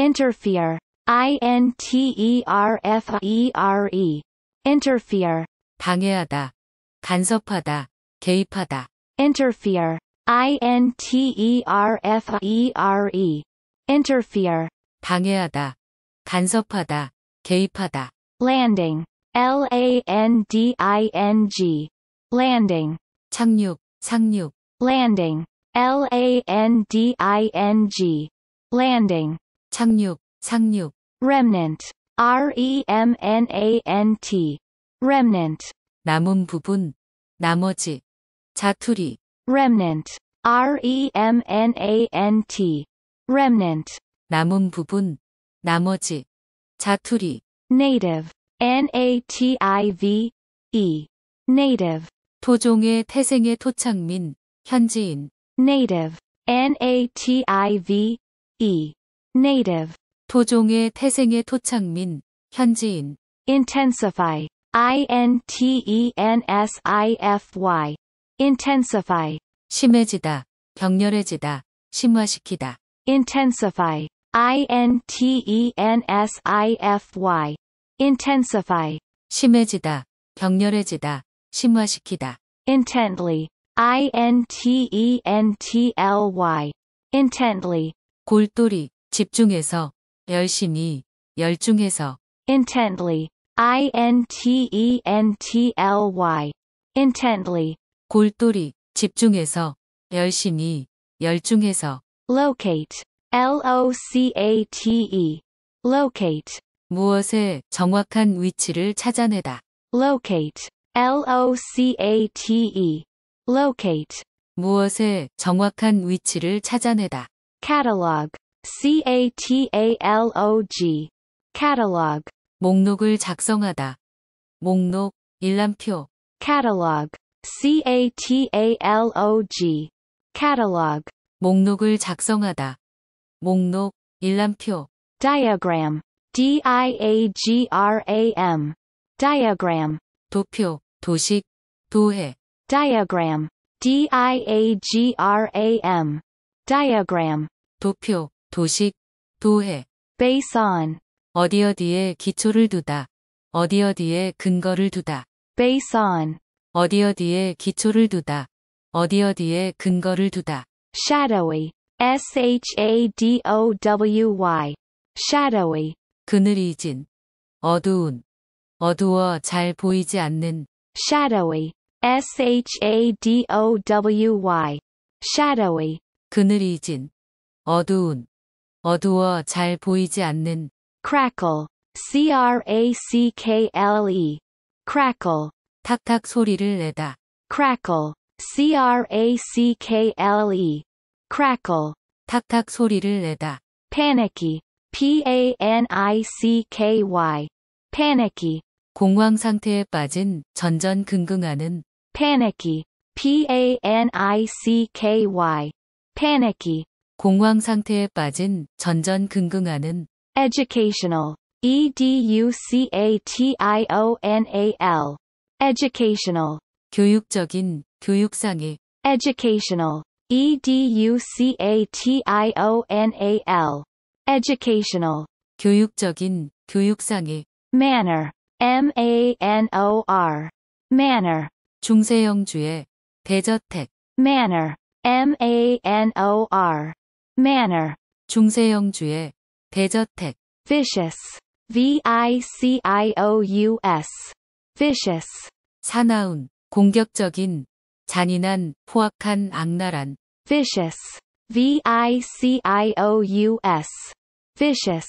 Interfere. interfere. interfere. 방해하다. 간섭하다. 개입하다. interfere. interfere. interfere. 방해하다. 간섭하다. 개입하다. landing. landing. landing. 착륙, 착륙. landing. landing. landing. 착륙, 상륙. remnant, r-e-m-n-a-n-t, remnant. 남은 부분, 나머지. 자투리. remnant, r-e-m-n-a-n-t, remnant. 남은 부분, 나머지. 자투리. native, n-a-t-i-v, e, native. 토종의 태생의 토착민, 현지인. native, n-a-t-i-v, e. native 토종의 태생의 토착민 현지인 intensify i n t e n s i f y intensify 심해지다 격렬해지다 심화시키다 intensify i n t e n s i f y intensify 심해지다 격렬해지다 심화시키다 intently i n t e n t l y intently 골똘히 집중해서, 열심히, 열중해서. intently, I-N-T-E-N-T-L-Y, intently. 골똘히, 집중해서, 열심히, 열중해서. locate, L-O-C-A-T-E, locate. 무엇의 정확한 위치를 찾아내다. locate, L-O-C-A-T-E, locate. 무엇의 정확한 위치를 찾아내다. catalog, CATALOG catalog 목록을 작성하다 목록 일람표 catalog CATALOG catalog 목록을 작성하다 목록 일람표 diagram DIAGRAM diagram 도표 도식 도해 diagram DIAGRAM diagram 도표 도식, 도해. Base on. 어디 어디에 기초를 두다. 어디 어디에 근거를 두다. Base on. 어디 어디에 기초를 두다. 어디 어디에 근거를 두다. Shadowy. S-H-A-D-O-W-Y. Shadowy. 그늘이 진. 어두운. 어두워 잘 보이지 않는. Shadowy. S-H-A-D-O-W-Y. Shadowy. 그늘이 진. 어두운. 어두워 잘 보이지 않는 crackle, c-r-a-c-k-l-e, crackle, 탁탁 소리를 내다 crackle, c-r-a-c-k-l-e, crackle, 탁탁 소리를 내다 panicky, p-a-n-i-c-k-y, panicky, 공황 상태에 빠진 전전긍긍하는 panicky, p-a-n-i-c-k-y, panicky, 공황 상태에 빠진 전전긍긍하는 educational educational educational 교육적인 교육상의 educational educational educational 교육적인 교육상의 manner m a n o r manner 중세영주의 대저택 manner m a n o r manner 중세영주의 대저택 vicious v-i-c-i-o-u-s vicious 사나운 공격적인 잔인한 포악한 악랄한 vicious v-i-c-i-o-u-s vicious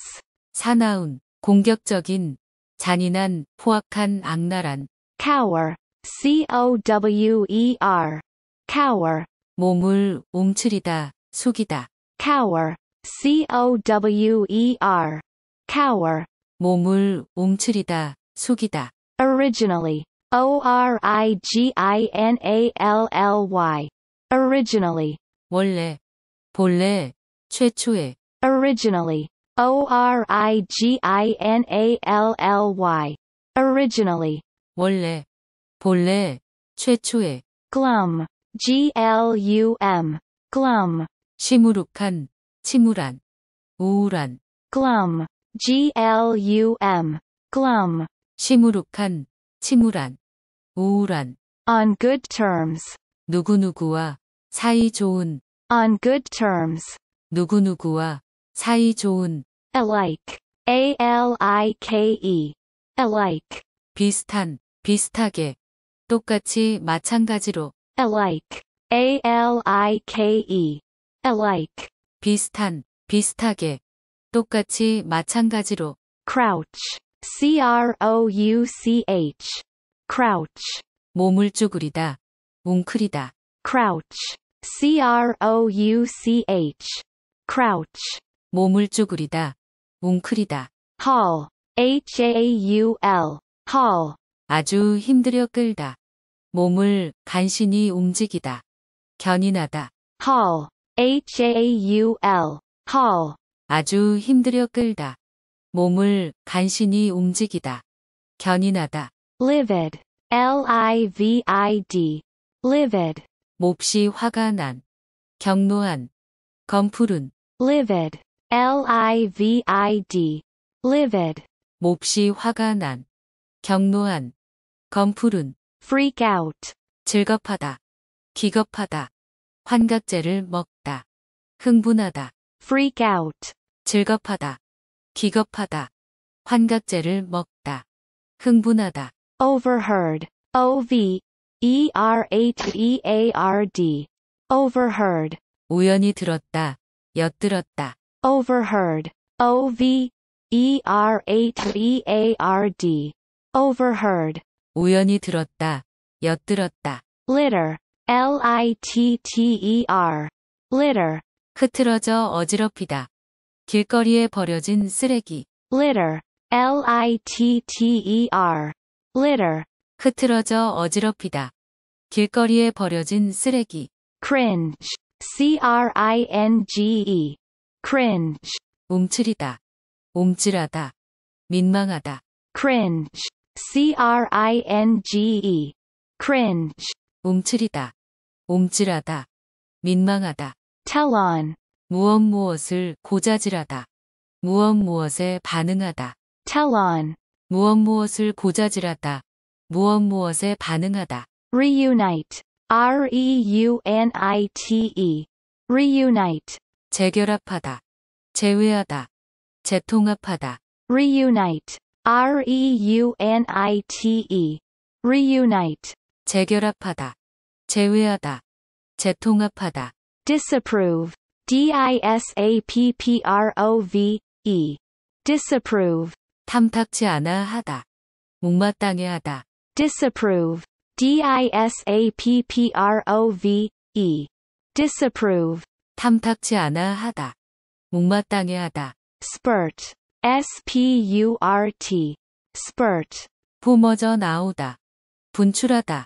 사나운 공격적인 잔인한 포악한 악랄한 cower c-o-w-e-r cower 몸을 움츠리다 속이다 cower, C-O-W-E-R, cower. 몸을 움츠리다, 속이다. Originally, O-R-I-G-I-N-A-L-L-Y, originally. 원래, 본래, 최초에. Originally, O-R-I-G-I-N-A-L-L-Y, originally. 원래, 본래, 최초에. Glum, G-L-U-M, glum. 시무룩한, 침울한, 우울한. glum, glum, glum. 시무룩한, 침울한, 우울한. on good terms. 누구누구와 사이 좋은. on good terms. 누구누구와 사이 좋은. alike, a-l-i-k-e, alike. 비슷한, 비슷하게, 똑같이, 마찬가지로. alike, a-l-i-k-e. alike 비슷한, 비슷하게, 똑같이, 마찬가지로 crouch C R O U C H crouch 몸을 쭈그리다, 웅크리다 crouch C R O U C H crouch 몸을 쭈그리다, 웅크리다 haul H A U L haul 아주 힘들여 끌다 몸을 간신히 움직이다 견인하다 haul haul, haul. 아주 힘들여 끌다. 몸을 간신히 움직이다. 견인하다. livid, l-i-v-i-d, livid. 몹시 화가 난. 경로한 검푸른. livid, l-i-v-i-d, livid. 몹시 화가 난. 경로한 검푸른. freak out. 즐겁하다. 기겁하다. 환각제를 먹 흥분하다. freak out. 즐겁하다. 기겁하다. 환각제를 먹다. 흥분하다. overheard. OV E R H E A R D. overheard. 우연히 들었다. 엿들었다. overheard. O V E R H E A R D. overheard. 우연히 들었다. 엿들었다. litter. L I T T E R. litter. 흐트러져 어지럽히다. 길거리에 버려진 쓰레기. litter, l-i-t-t-e-r, litter. 흐트러져 어지럽히다. 길거리에 버려진 쓰레기. cringe, c-r-i-n-g-e, cringe. 움츠리다. 움찔하다. 민망하다. cringe, c-r-i-n-g-e, cringe. 움츠리다. 움찔하다. 민망하다. tell on 무엇 무엇을 고자질하다. 무엇 무엇에 반응하다. tell on 무엇 무엇을 고자질하다. 무엇 무엇에 반응하다. reunite r e u n i t e reunite 재결합하다. 제외하다. 재통합하다. reunite r e u n i t e reunite 재결합하다. 제외하다. 재통합하다. Disapprove. D-I-S-A-P-P-R-O-V-E. Disapprove. 탐탁치 않아 하다. 못마땅해 하다. Disapprove. D-I-S-A-P-P-R-O-V-E. Disapprove. 탐탁치 않아 하다. 못마땅해 하다. Spurt. S-P-U-R-T. Spurt. 뿜어져 나오다. 분출하다.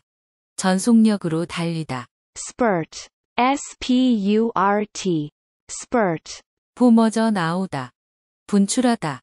전속력으로 달리다. Spurt. spurt, spurt. 뿜어져 나오다, 분출하다,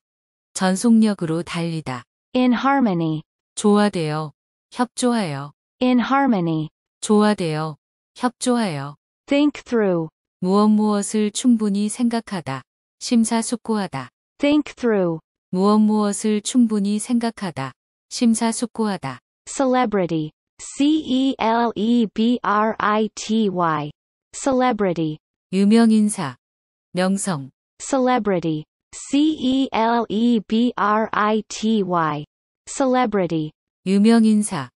전속력으로 달리다. in harmony. 조화되어, 협조하여. in harmony. 조화되어, 협조하여. think through. 무엇 무엇을 충분히 생각하다, 심사숙고하다. think through. 무엇 무엇을 충분히 생각하다, 심사숙고하다. celebrity. C-E-L-E-B-R-I-T-Y celebrity 유명인사 명성 celebrity C E L E B R I T Y celebrity 유명인사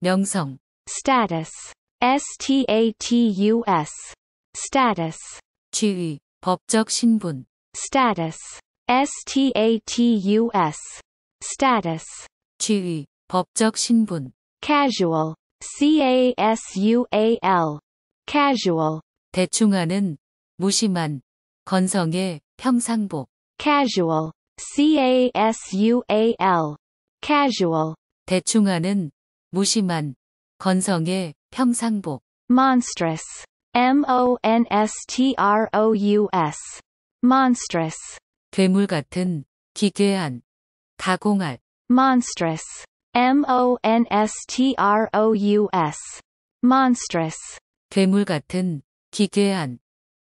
명성 status S T A T U S status 지위 법적 신분 status S T A T U S status 지위 법적 신분 casual C A S U A L casual 대충하는 무심한 건성의 평상복 casual c a s u a l casual 대충하는 무심한 건성의 평상복 monstrous m o n s t r o u s monstrous 괴물 같은 기괴한 가공할 monstrous m o n s t r o u s monstrous 괴물 같은, 기괴한,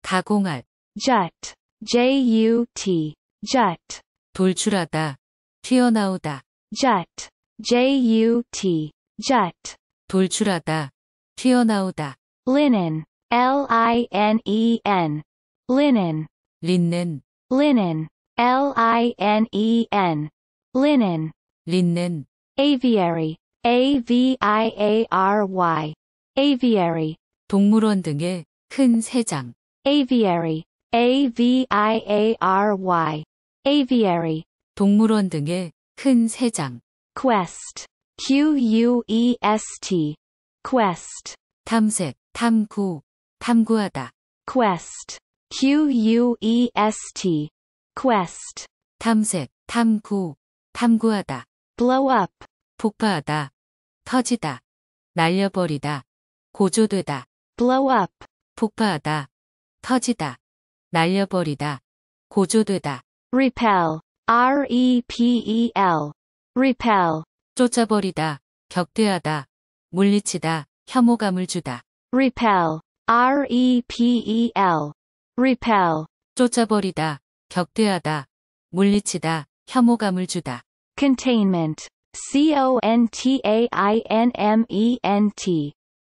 가공할. jut, j-u-t, jut. 돌출하다, 튀어나오다. jut, j-u-t, jut. 돌출하다, 튀어나오다. linen, l-i-n-e-n, linen. 린넨, linen, l-i-n-e-n, linen. 린넨. aviary, a-v-i-a-r-y, aviary. 동물원 등의 큰 새장 aviary a v i a r y aviary 동물원 등의 큰 새장 quest q u e s t quest 탐색 탐구 탐구하다 quest q u e s t quest 탐색 탐구 탐구하다 blow up 폭파하다 터지다 날려버리다 고조되다 blow up, 폭파하다, 터지다, 날려버리다, 고조되다. repel, r-e-p-e-l, repel, 쫓아버리다, 격퇴하다, 물리치다, 혐오감을 주다. repel, r-e-p-e-l, repel, 쫓아버리다, 격퇴하다, 물리치다, 혐오감을 주다. containment, c-o-n-t-a-i-n-m-e-n-t,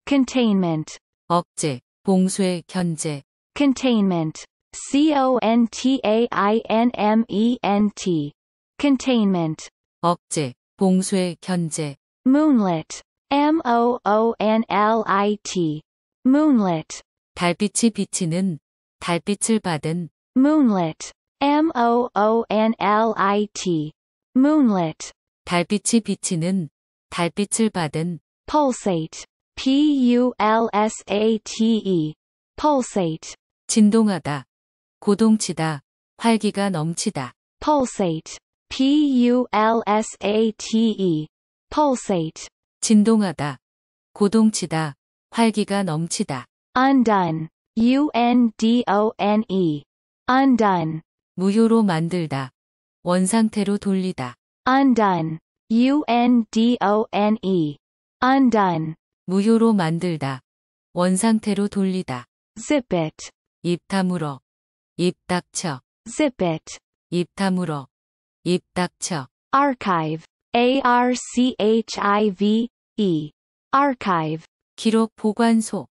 containment, 억제, 봉쇄, 견제. containment, c-o-n-t-a-i-n-m-e-n-t, containment. 억제, 봉쇄, 견제. moonlit, m-o-o-n-l-i-t, moonlit. 달빛이 비치는, 달빛을 받은. moonlit, m-o-o-n-l-i-t, moonlit. 달빛이 비치는, 달빛을 받은. pulsate, pulsate pulsate 진동하다 고동치다 활기가 넘치다 pulsate pulsate pulsate 진동하다 고동치다 활기가 넘치다 undone undone undone 무효로 만들다 원상태로 돌리다 undone undone undone 무효로 만들다. 원상태로 돌리다. zip it. 입 다물어. 입 닥쳐. zip it. 입 다물어. 입 닥쳐. archive. a r c h i v e. archive. 기록 보관소.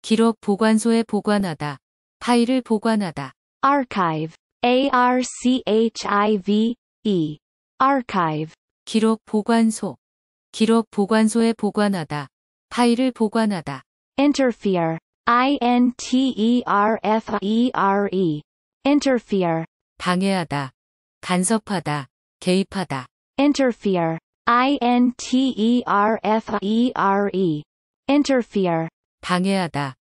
기록 보관소에 보관하다. 파일을 보관하다. archive. a r c h i v e. archive. 기록 보관소. 기록 보관소에 보관하다. 파일을 보관하다. interfere, i-n-t-e-r-f-e-r-e, interfere. 방해하다, 간섭하다, 개입하다. interfere, i-n-t-e-r-f-e-r-e, interfere. 방해하다,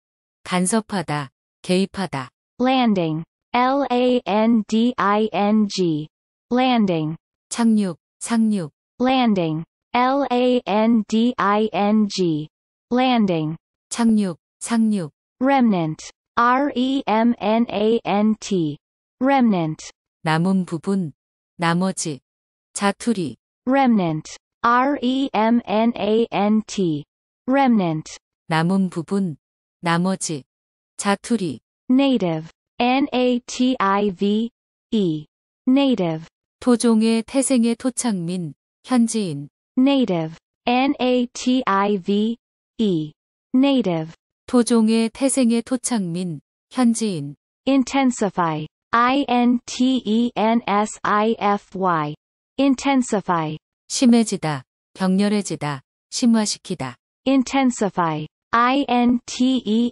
간섭하다, 개입하다. landing, l-a-n-d-i-n-g, landing. 착륙, 상륙. landing, l-a-n-d-i-n-g, landing 착륙 상륙 remnant R E M N A N T remnant 남은 부분 나머지 자투리 remnant R E M N A N T remnant 남은 부분 나머지 자투리 native N A T I V E native 토종의 태생의 토착민 현지인 native N A T I V e. native 토종의 태생의 토착민, 현지인 intensify intensify intensify 심해지다, 격렬해지다, 심화시키다 intensify intensify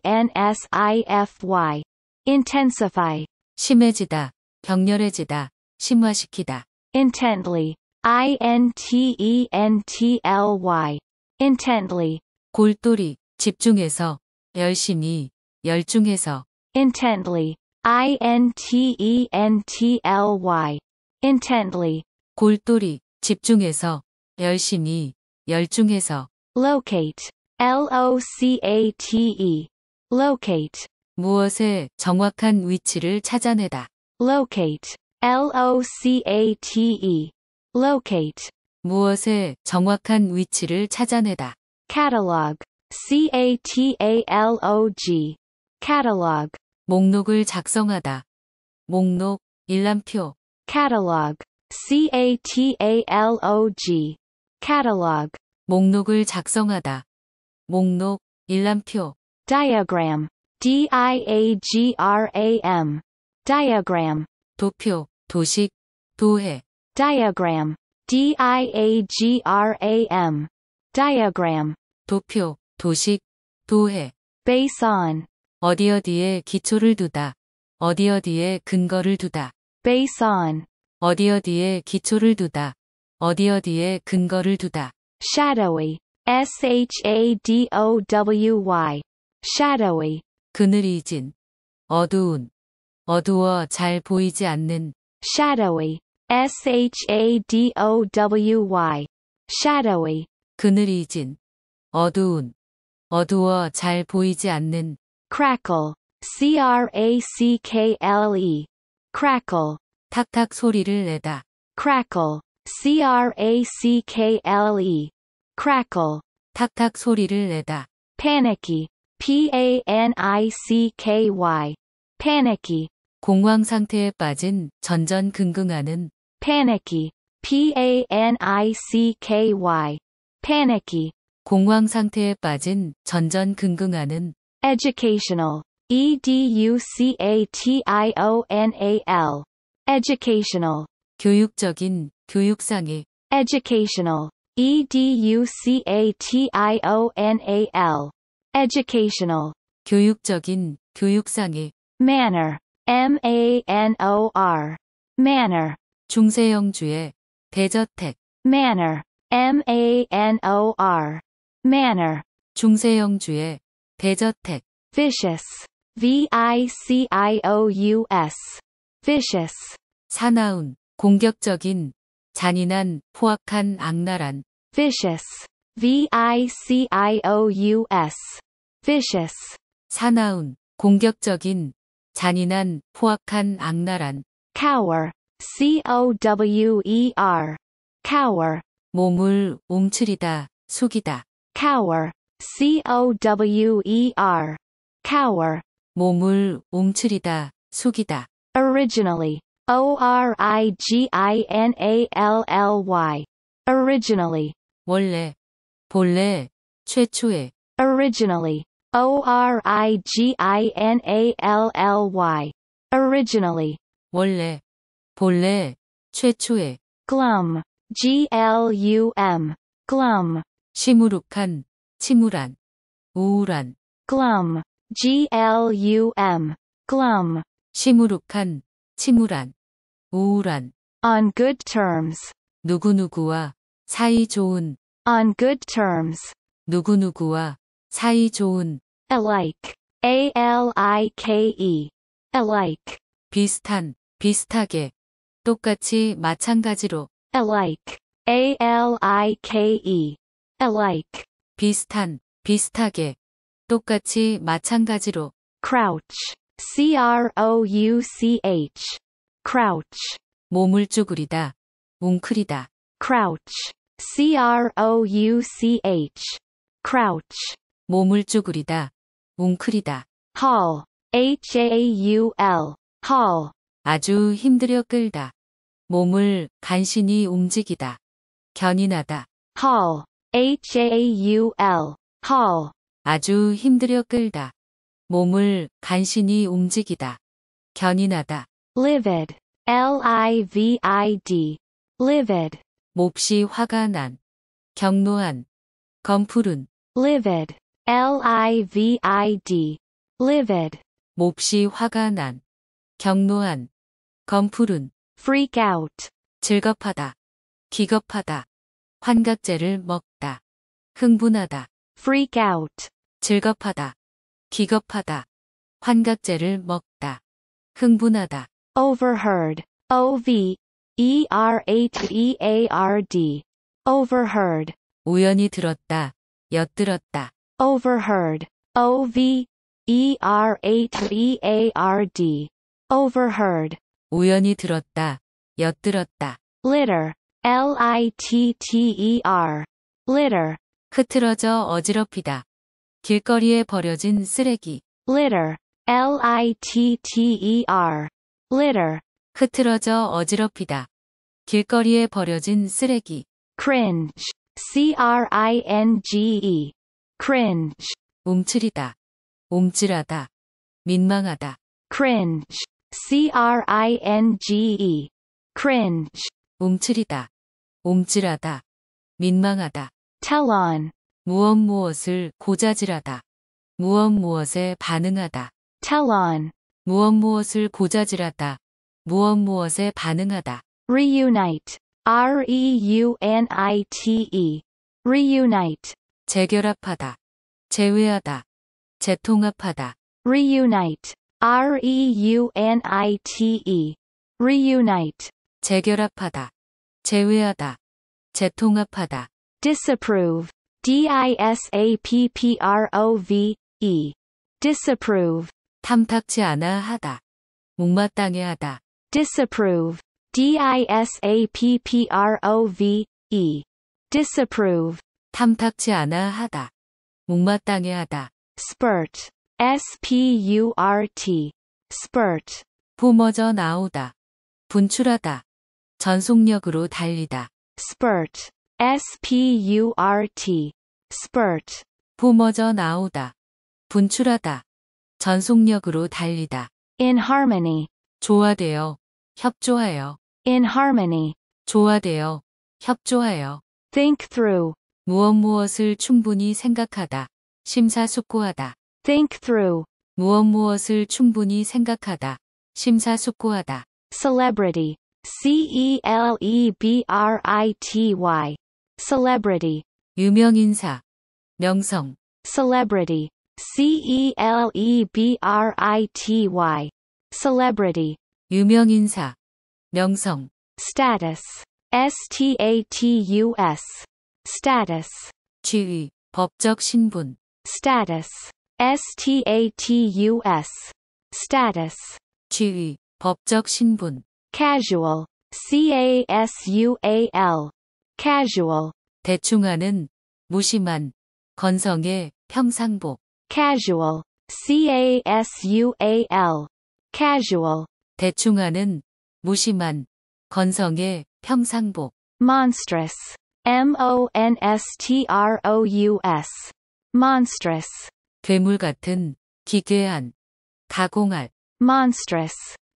intensify 심해지다, 격렬해지다, 심화시키다 intently intently intently 골똘히, 집중해서, 열심히, 열중해서. intently, i-n-t-e-n-t-l-y, intently. 골똘히, 집중해서, 열심히, 열중해서. locate, l-o-c-a-t-e, locate. 무엇의 정확한 위치를 찾아내다. locate, l-o-c-a-t-e, locate. 무엇의 정확한 위치를 찾아내다. catalog, C-A-T-A-L-O-G, catalog. 목록을 작성하다. 목록, 일람표. catalog, C-A-T-A-L-O-G, catalog. 목록을 작성하다. 목록, 일람표. diagram, D-I-A-G-R-A-M, diagram. 도표, 도식, 도해. diagram, D-I-A-G-R-A-M, diagram 도표, 도식, 도해 base on 어디 어디에 기초를 두다 어디 어디에 근거를 두다 base on 어디 어디에 기초를 두다 어디 어디에 근거를 두다 shadowy S H A D O W Y shadowy 그늘이 진 어두운 어두워 잘 보이지 않는 shadowy S H A D O W Y shadowy 그늘이 진, 어두운, 어두워 잘 보이지 않는 crackle, c-r-a-c-k-l-e, crackle, 탁탁 소리를 내다 crackle, c-r-a-c-k-l-e, crackle, 탁탁 소리를 내다 panicky, p-a-n-i-c-k-y, panicky, 공황 상태에 빠진 전전긍긍하는 panicky, p-a-n-i-c-k-y, panicky, 공황 상태에 빠진 전전긍긍하는 educational, educational, educational, 교육적인, 교육상의 educational, educational, educational, 교육적인, 교육상의 manner, m-a-n-o-r, manner, 중세영주의 대저택 manner, M-A-N-O-R. manor. 중세영주의 대저택. vicious. V-I-C-I-O-U-S. vicious. 사나운, 공격적인, 잔인한, 포악한, 악랄한. vicious. V-I-C-I-O-U-S. vicious. 사나운, 공격적인, 잔인한, 포악한, 악랄한. cower. C-O-W-E-R. cower. 몸을 움츠리다, 속이다. cower, c-o-w-e-r, cower. 몸을 움츠리다, 속이다. originally, o-r-i-g-i-n-a-l-l-y, originally. 원래, 본래, 최초에. originally, o-r-i-g-i-n-a-l-l-y, originally. 원래, 본래, 최초에. glum, glum, glum. 시무룩한, 침울한, 우울한. glum, glum, glum. 시무룩한, 침울한, 우울한. on good terms. 누구누구와 사이 좋은. on good terms. 누구누구와 사이 좋은. alike, a-l-i-k-e, alike. 비슷한, 비슷하게, 똑같이, 마찬가지로. alike, a l i k e, alike. 비슷한, 비슷하게, 똑같이, 마찬가지로. crouch, c r o u c h, crouch. 몸을 쭈그리다, 웅크리다. crouch, c r o u c h, crouch. 몸을 쭈그리다, 웅크리다. haul, h a u l, haul. 아주 힘들여 끌다. 몸을 간신히 움직이다. 견인하다. haul, h-a-u-l, haul. 아주 힘들여 끌다. 몸을 간신히 움직이다. 견인하다. livid, l-i-v-i-d, livid. 몹시 화가 난. 경로한. 검푸른. livid, l-i-v-i-d, livid. 몹시 화가 난. 경로한. 검푸른. freak out, 즐겁하다, 기겁하다, 환각제를 먹다, 흥분하다, freak out, 즐겁하다, 기겁하다, 환각제를 먹다, 흥분하다, overheard, O-V, E-R-H-E-A-R-D, overheard, 우연히 들었다, 엿들었다, overheard, O-V, E-R-H-E-A-R-D, overheard, 우연히 들었다. 엿들었다. litter, l-i-t-t-e-r, litter. 흐트러져 어지럽히다. 길거리에 버려진 쓰레기. litter, l-i-t-t-e-r, litter. 흐트러져 어지럽히다. 길거리에 버려진 쓰레기. cringe, c-r-i-n-g-e, cringe. 움츠리다. 움찔하다. 민망하다. cringe. cringe cringe 움츠리다 움찔하다 민망하다 tell on 무엇 무엇을 고자질하다 무엇 무엇에 반응하다 tell on 무엇 무엇을 고자질하다 무엇 무엇에 반응하다 reunite r e u n i t e reunite 재결합하다 제외하다 재통합하다 reunite reunite reunite 재결합하다 제외하다 재통합하다 disapprove disapprove disapprove 탐탁치 않아 하다 목마땅해 하다 disapprove disapprove e disapprove 탐탁치 않아 하다 목마땅해 하다 spurt spurt, spurt. 뿜어져 나오다, 분출하다, 전속력으로 달리다. spurt, spurt, spurt. 뿜어져 나오다, 분출하다, 전속력으로 달리다. in harmony, 조화되어, 협조하여. in harmony, 조화되어, 협조하여. think through, 무엇 무엇을 충분히 생각하다, 심사숙고하다. Think through. 무엇 무엇을 충분히 생각하다. 심사숙고하다. Celebrity. C-E-L-E-B-R-I-T-Y. Celebrity. 유명인사. 명성. Celebrity. C-E-L-E-B-R-I-T-Y. Celebrity. 유명인사. 명성. Status. S-T-A-T-U-S. Status. 지위. 법적 신분. Status. status status 지위 법적 신분 casual casual casual 대충하는 무심한 건성의 평상복 casual casual casual 대충하는 무심한 건성의 평상복 monstrous monstrous monstrous 괴물 같은, 기괴한, 가공할 monstrous,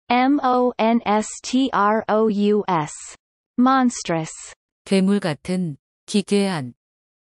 m-o-n-s-t-r-o-u-s, monstrous, 괴물 같은, 기괴한,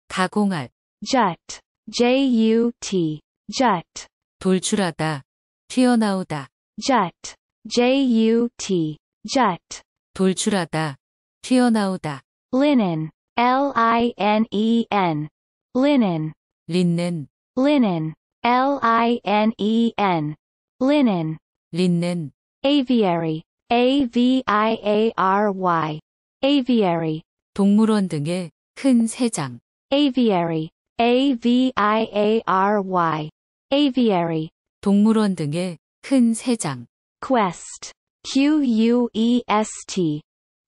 가공할 jut, j-u-t, jut, 돌출하다, 튀어나오다 jut, j-u-t, jut, 돌출하다, 튀어나오다 linen, l-i-n-e-n, linen, 린넨, linen, L-I-N-E-N. Linen. linen. Aviary. A-V-I-A-R-Y. Aviary. 동물원 등의 큰 새장. Aviary. A-V-I-A-R-Y. Aviary. 동물원 등의 큰 새장. Quest. Q-U-E-S-T.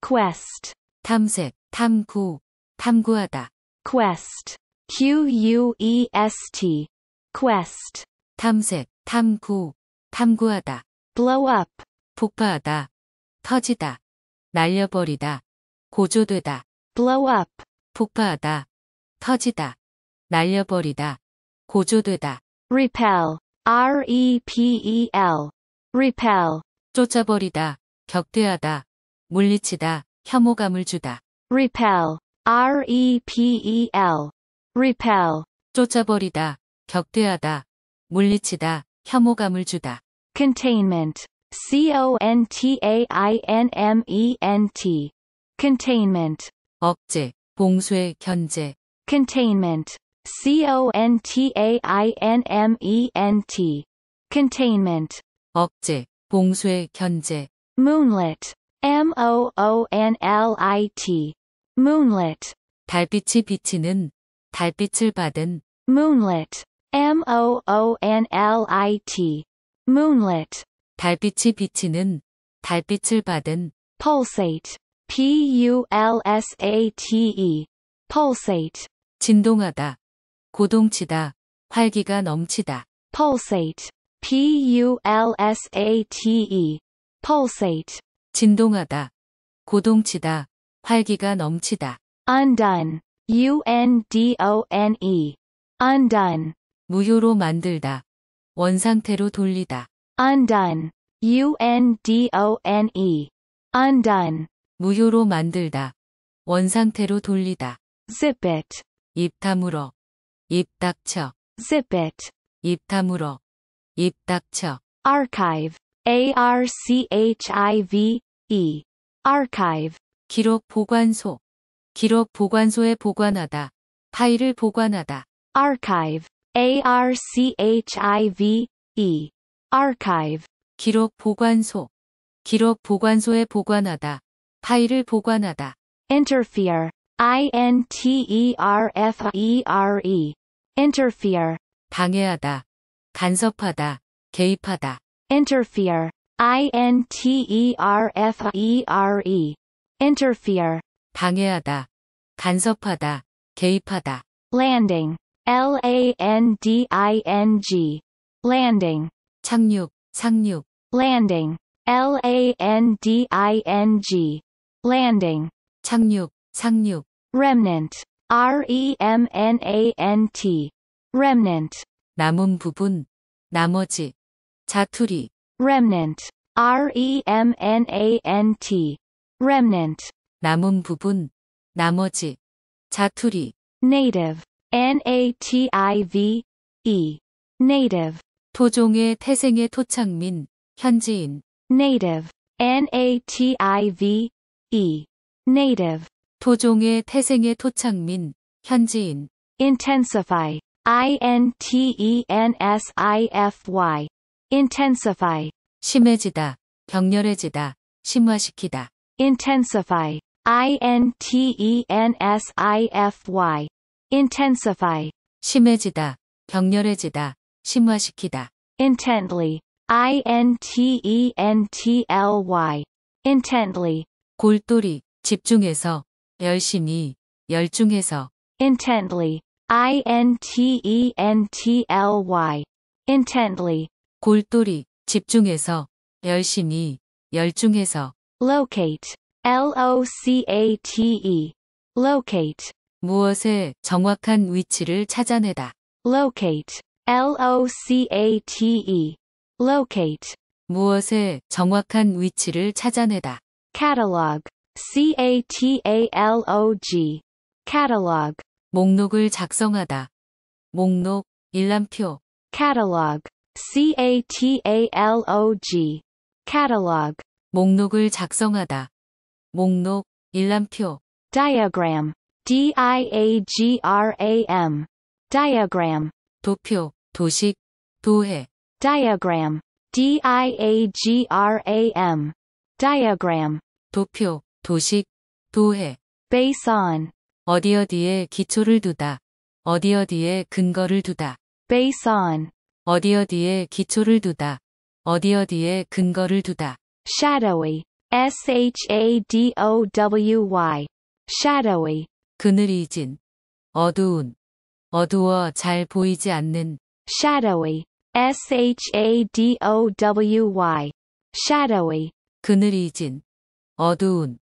Quest. 탐색, 탐구, 탐구하다. Quest. Q-U-E-S-T. quest 탐색, 탐구, 탐구하다 blow up 폭파하다, 터지다, 날려버리다, 고조되다 blow up 폭파하다, 터지다, 날려버리다, 고조되다 repel R-E-P-E-L repel 쫓아버리다, 격퇴하다, 물리치다, 혐오감을 주다. repel, R-E-P-E-L, repel, 쫓아버리다, 격퇴하다, 물리치다, 혐오감을 주다. containment, c-o-n-t-a-i-n-m-e-n-t, containment, 억제, 봉쇄, 견제. containment, c-o-n-t-a-i-n-m-e-n-t, containment, 억제, 봉쇄, 견제. moonlit, m-o-o-n-l-i-t, moonlit, 달빛이 비치는, 달빛을 받은, moonlit, M-O-O-N-L-I-T. Moonlit. 달빛이 비치는, 달빛을 받은. Pulsate. P-U-L-S-A-T-E. Pulsate. 진동하다. 고동치다. 활기가 넘치다. Pulsate. P-U-L-S-A-T-E. Pulsate. 진동하다. 고동치다. 활기가 넘치다. Undone. U-N-D-O-N-E. Undone. 무효로 만들다. 원상태로 돌리다. undone, u-n-d-o-n-e, undone. 무효로 만들다. 원상태로 돌리다. zip it. 입 다물어. 입 닥쳐. zip it. 입 다물어. 입 닥쳐. archive, a-r-c-h-i-v, e, archive. 기록 보관소. 기록 보관소에 보관하다. 파일을 보관하다. archive. ARCHIV, E. Archive. 기록 보관소. 기록 보관소에 보관하다. 파일을 보관하다. Interfere. I-N-T-E-R-F-E-R-E. Interfere. 방해하다. 간섭하다. 개입하다. Interfere. I-N-T-E-R-F-E-R-E. Interfere. 방해하다. 간섭하다. 개입하다. Landing. landing landing 착륙 착륙 landing landing landing 착륙 착륙 remnant remnant remnant 남은 부분 나머지 자투리 remnant remnant remnant 남은 부분 나머지 자투리 native native e native 토종의 태생의 토착민 현지인 native native e native 토종의 태생의 토착민 현지인 intensify i n t e n s i f y intensify 심해지다 격렬해지다 심화시키다 intensify i n t e n s i f y intensify 심해지다, 격렬해지다, 심화시키다. intently i n t e n t l y intently 골똘히, 집중해서, 열심히, 열중해서. intently i n t e n t l y intently 골똘히, 집중해서, 열심히, 열중해서. locate l o c a t e locate 무엇의 정확한 위치를 찾아내다. locate, l-o-c-a-t-e, locate. 무엇의 정확한 위치를 찾아내다. catalog, c-a-t-a-l-o-g, catalog. 목록을 작성하다. 목록, 일람표. catalog, c-a-t-a-l-o-g, catalog. 목록을 작성하다. 목록, 일람표. diagram, diagram diagram 도표 도식 도해 diagram diagram diagram 도표 도식 도해 base on 어디 어디에 기초를 두다 어디 어디에 근거를 두다 base on 어디 어디에 기초를 두다 어디 어디에 근거를 두다 shadowy S-H-A-D-O-W-Y. shadowy. 그늘이 진, 어두운, 어두워 잘 보이지 않는 shadowy, s-h-a-d-o-w-y, shadowy, 그늘이 진, 어두운,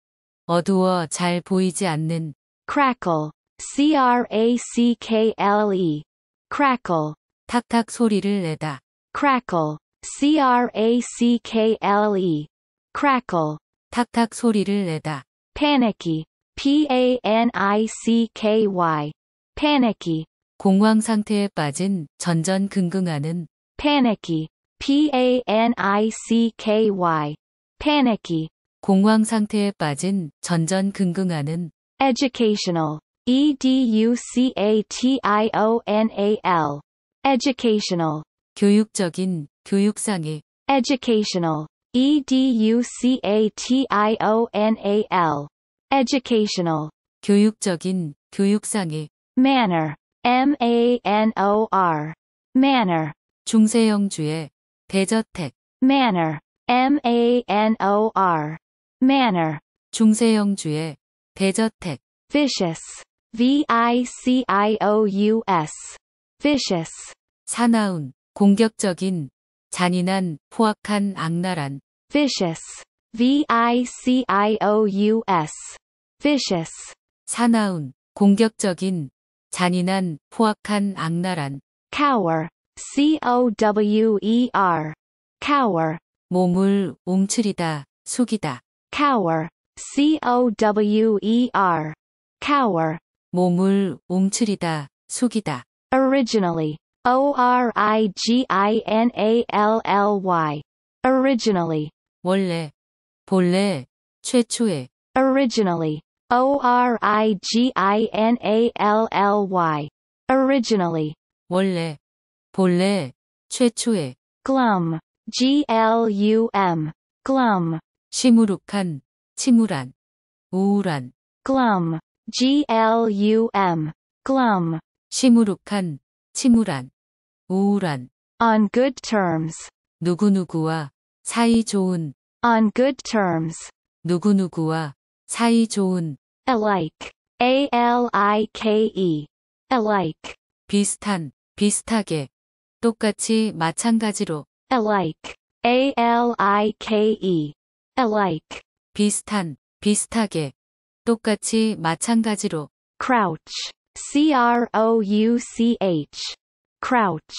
어두워 잘 보이지 않는 crackle, c-r-a-c-k-l-e, crackle, 탁탁 소리를 내다 crackle, c-r-a-c-k-l-e, crackle, 탁탁 소리를 내다 panicky, panicky panicky 공황 상태에 빠진 전전긍긍하는 panicky panicky panicky 공황 상태에 빠진 전전긍긍하는 educational educational educational 교육적인 교육상의 educational educational educational 교육적인 교육상의 manner M A N O R manner 중세영주의 대저택 manner M A N O R manner 중세영주의 대저택 vicious V I C I O U S vicious 사나운 공격적인 잔인한 포악한 악랄한 vicious V I C I O U S vicious, 사나운, 공격적인, 잔인한, 포악한, 악랄한, cower, C-O-W-E-R, cower, 몸을 움츠리다, 속이다, cower, C-O-W-E-R, cower, 몸을 움츠리다, 속이다. originally, O-R-I-G-I-N-A-L-L-Y, originally, 원래, 본래, 최초에, originally, originally, originally 원래 본래 최초의 glum glum glum 시무룩한 침울한 우울한 glum glum glum 시무룩한 침울한 우울한 on good terms 누구누구와 사이 좋은 on good terms 누구누구와 사이 좋은 alike, a l i k e, alike. 비슷한, 비슷하게, 똑같이, 마찬가지로. alike, a l i k e, alike. 비슷한, 비슷하게, 똑같이, 마찬가지로. crouch, c r o u c h, crouch.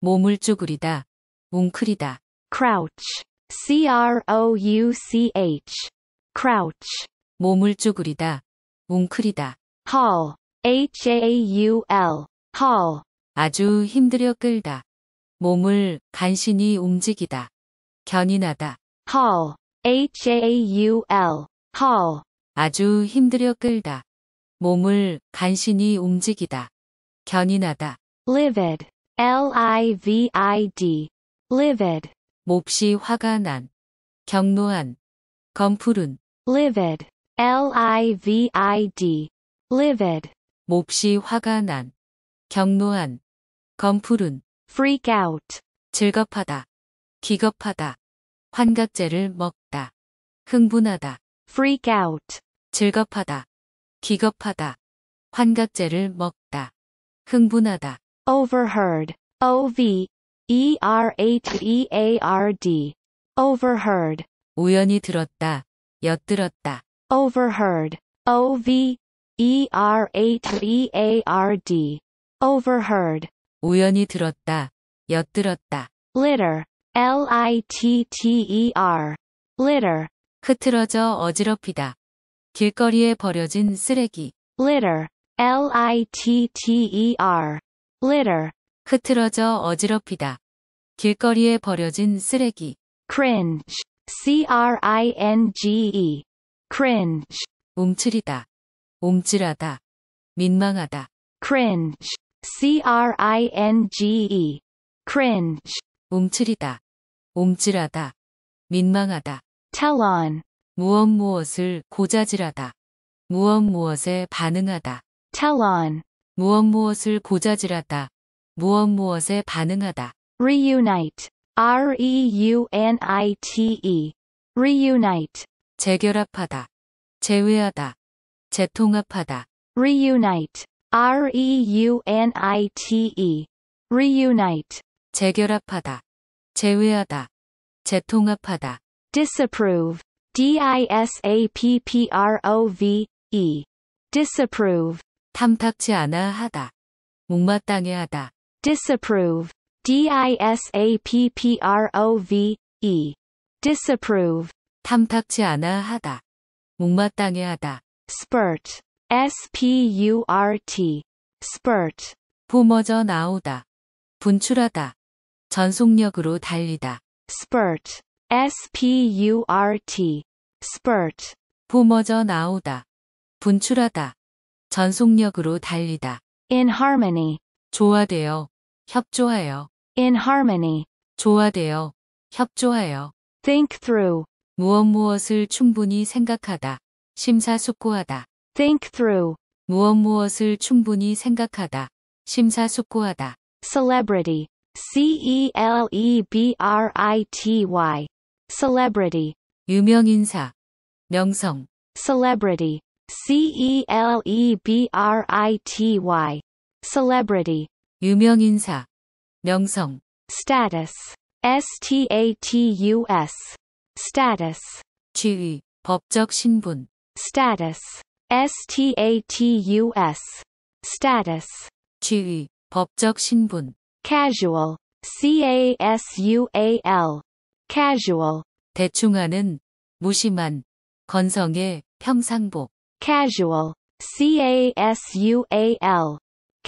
몸을 쭈그리다, 웅크리다. crouch, c r o u c h, crouch. 몸을 쭈그리다, 뭉클이다. haul, h-a-u-l, haul. 아주 힘들여 끌다. 몸을 간신히 움직이다. 견인하다. haul, h-a-u-l, haul. 아주 힘들여 끌다. 몸을 간신히 움직이다. 견인하다. livid, l-i-v-i-d, livid. 몹시 화가 난, 경로한, 검푸른, livid. livid, livid. 몹시 화가 난, 경로한 검푸른. freak out. 즐겁하다, 기겁하다, 환각제를 먹다, 흥분하다. freak out. 즐겁하다, 기겁하다, 환각제를 먹다, 흥분하다. overheard, ov, e-r-h-e-a-r-d, overheard. 우연히 들었다, 엿들었다. overheard o v e r h e a r d overheard 우연히 들었다 엿들었다 litter l i t t e r litter 흐트러져 어지럽히다 길거리에 버려진 쓰레기 litter l i t t e r litter 흐트러져 어지럽히다 길거리에 버려진 쓰레기 cringe c r i n g e cringe 움츠리다 움찔하다 민망하다 cringe c r i n g e cringe 움츠리다 움찔하다 민망하다 tell on 무엇 무엇을 고자질하다 무엇 무엇에 반응하다 tell on 무엇 무엇을 고자질하다 무엇 무엇에 반응하다 reunite e e, R-E-U-N-I-T-E. Reunite. 재결합하다, 제외하다 재통합하다. reunite, r-e-u-n-i-t-e, reunite. 재결합하다, 제외하다 재통합하다. disapprove, d-i-s-a-p-p-r-o-v, e, disapprove. 탐탁치 않아 하다, 못마땅해 하다. disapprove, d-i-s-a-p-p-r-o-v, e, disapprove. 탐탁치 않아 하다. 목마땅해 하다. spurt, s-p-u-r-t, spurt. 뿜어져 나오다. 분출하다. 전속력으로 달리다. spurt, s-p-u-r-t, spurt. 뿜어져 나오다. 분출하다. 전속력으로 달리다. in harmony. 조화되어, 협조하여. in harmony. 조화되어, 협조하여. think through. 무엇 무엇을 충분히 생각하다. 심사숙고하다. think through. 무엇 무엇을 충분히 생각하다. 심사숙고하다. celebrity. C-E-L-E-B-R-I-T-Y. celebrity. 유명인사. 명성. celebrity. C-E-L-E-B-R-I-T-Y. celebrity. 유명인사. 명성. status. S-T-A-T-U-S. status 지위, 법적 신분 status status status 지위, 법적 신분 casual casual casual 대충하는 무심한 건성의 평상복 casual casual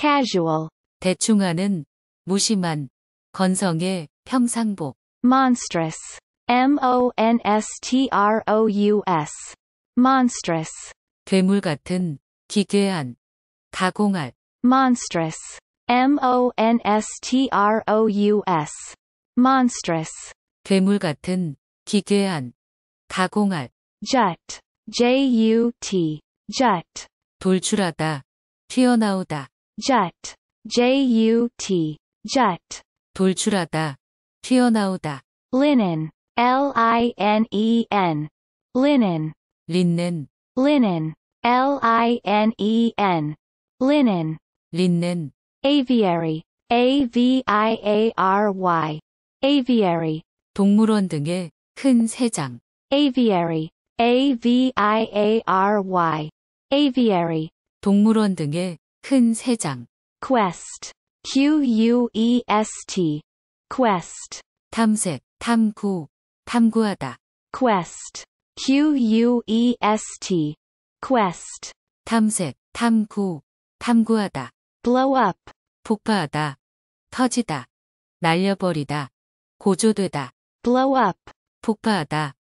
casual 대충하는 무심한 건성의 평상복 monstrous monstrous monstrous 괴물 같은 기괴한 가공할 monstrous monstrous monstrous 괴물 같은 기괴한 가공할 jut jut jut 돌출하다 튀어나오다 jut jut jut 돌출하다 튀어나오다 linen L-I-N-E-N. linen. 린넨. linen. L-I-N-E-N. linen. 린넨. aviary. A-V-I-A-R-Y. aviary. 동물원 등의 큰 새장. aviary. A-V-I-A-R-Y. aviary. 동물원 등의 큰 새장. quest. Q-U-E-S-T. quest. 탐색, 탐구. 탐구하다. quest, q-u-e-s-t, quest. 탐색, 탐구, 탐구하다. blow up, 폭파하다. 터지다. 날려버리다. 고조되다. blow up, 폭파하다.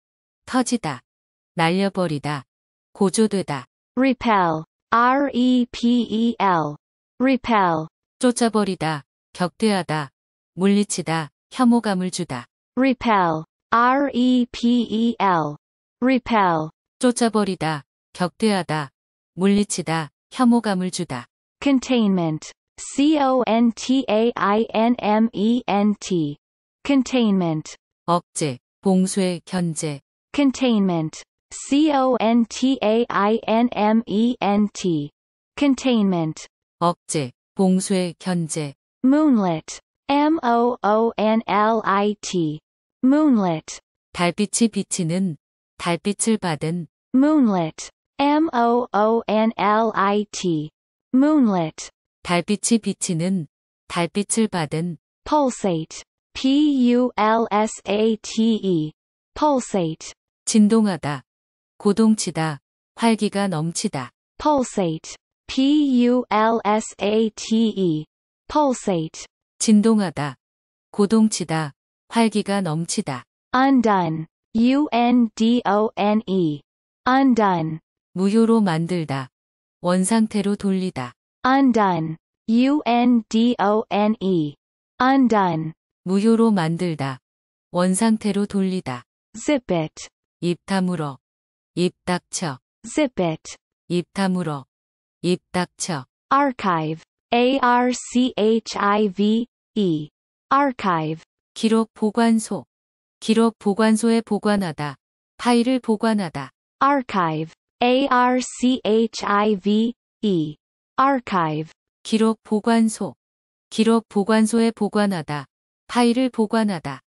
터지다. 날려버리다. 고조되다. repel, r-e-p-e-l, repel. 쫓아버리다. 격퇴하다. 물리치다. 혐오감을 주다. repel. repel, repel. 쫓아버리다, 격퇴하다, 물리치다, 혐오감을 주다. containment, c-o-n-t-a-i-n-m-e-n-t, containment. 억제, 봉쇄, 견제. containment, c-o-n-t-a-i-n-m-e-n-t, containment. 억제, 봉쇄, 견제. moonlit, m-o-o-n-l-i-t, moonlit 달빛이 비치는 달빛을 받은 moonlit M O O N L I T moonlit 달빛이 비치는 달빛을 받은 pulsate P U L S A T E pulsate 진동하다 고동치다 활기가 넘치다 pulsate P U L S A T E pulsate 진동하다 고동치다 활기가 넘치다. undone, u-n-d-o-n-e, undone, 무효로 만들다. 원상태로 돌리다. undone, u-n-d-o-n-e, undone, 무효로 만들다. 원상태로 돌리다. zip it, 입 다물어. 입 닥쳐. zip it, 입 다물어. 입 닥쳐. archive, a-r-c-h-i-v-e, archive, 기록 보관소, 기록 보관소에 보관하다, 파일을 보관하다. archive, archive, archive. 기록 보관소, 기록 보관소에 보관하다, 파일을 보관하다.